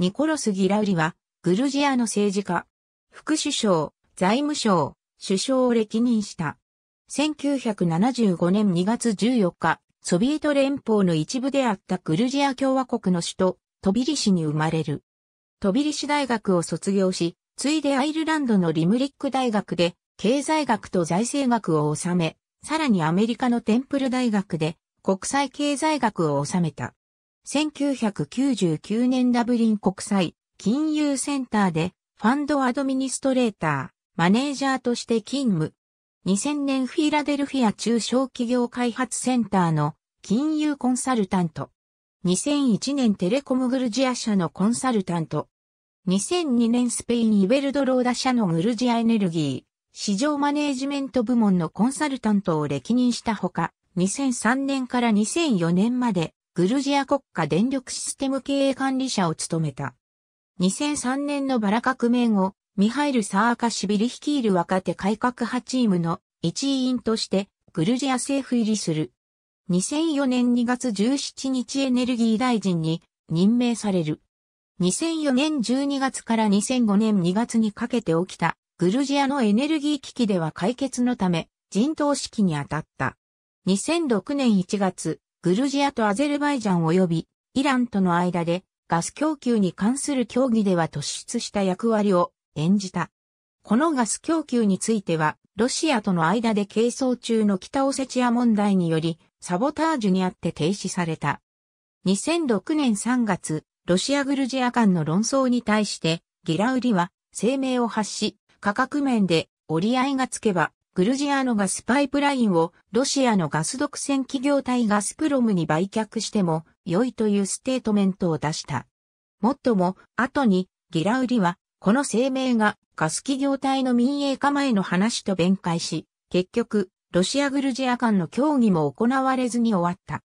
ニコロス・ギラウリは、グルジアの政治家、副首相、財務省、首相を歴任した。1975年2月14日、ソビエト連邦の一部であったグルジア共和国の首都、トビリシに生まれる。トビリシ大学を卒業し、ついでアイルランドのリムリック大学で、経済学と財政学を収め、さらにアメリカのテンプル大学で、国際経済学を収めた。1999年ダブリン国際金融センターでファンドアドミニストレーター、マネージャーとして勤務。2000年フィラデルフィア中小企業開発センターの金融コンサルタント。2001年テレコムグルジア社のコンサルタント。2002年スペインイベルドローダ社のグルジアエネルギー、市場マネージメント部門のコンサルタントを歴任したほか、2003年から2004年までグルジア国家電力システム経営管理者を務めた。2003年のバラ革命後、ミハイル・サーカシビリ率いる若手改革派チームの一員としてグルジア政府入りする。2004年2月17日エネルギー大臣に任命される。2004年12月から2005年2月にかけて起きたグルジアのエネルギー危機では解決のため人頭指揮に当たった。2006年1月、グルジアとアゼルバイジャン及びイランとの間でガス供給に関する協議では突出した役割を演じた。このガス供給については、ロシアとの間で係争中の北オセチア問題により、サボタージュにあって停止された。2006年3月、ロシア・グルジア間の論争に対して、ギラウリは声明を発し、価格面で折り合いがつけば、グルジアのガスパイプラインをロシアのガス独占企業体ガスプロムに売却しても良いというステートメントを出した。もっとも、後にギラウリはこの声明がガス企業体の民営化前の話と弁解し、結局、ロシア・グルジア間の協議も行われずに終わった。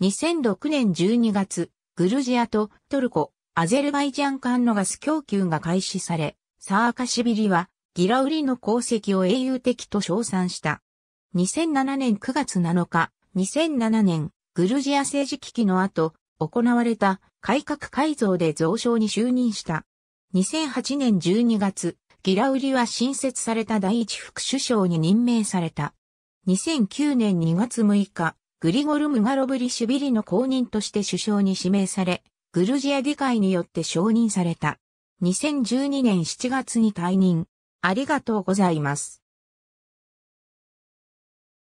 2006年12月、グルジアとトルコ、アゼルバイジャン間のガス供給が開始され、サーカシビリはギラウリの功績を英雄的と称賛した。2007年9月7日、2007年、グルジア政治危機の後、行われた改革改造で増相に就任した。2008年12月、ギラウリは新設された第一副首相に任命された。2009年2月6日、グリゴル・ムガロブリシュビリの公認として首相に指名され、グルジア議会によって承認された。2012年7月に退任。ありがとうございます。